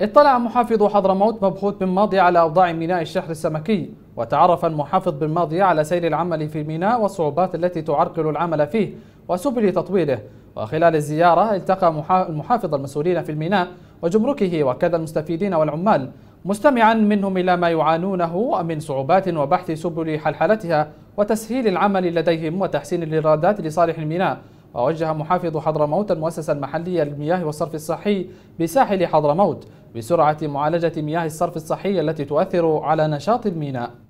اطلع محافظ حضرموت مبخوت بن ماضي على أوضاع ميناء الشحر السمكي وتعرف المحافظ بن ماضي على سير العمل في الميناء والصعوبات التي تعرقل العمل فيه وسبل تطويره وخلال الزيارة التقى المحافظ المسؤولين في الميناء وجمركه وكذا المستفيدين والعمال مستمعا منهم إلى ما يعانونه من صعوبات وبحث سبل حلحلتها وتسهيل العمل لديهم وتحسين الإيرادات لصالح الميناء ووجه محافظ حضرموت المؤسسة المحلية للمياه والصرف الصحي بساحل حضرموت بسرعة معالجة مياه الصرف الصحية التي تؤثر على نشاط الميناء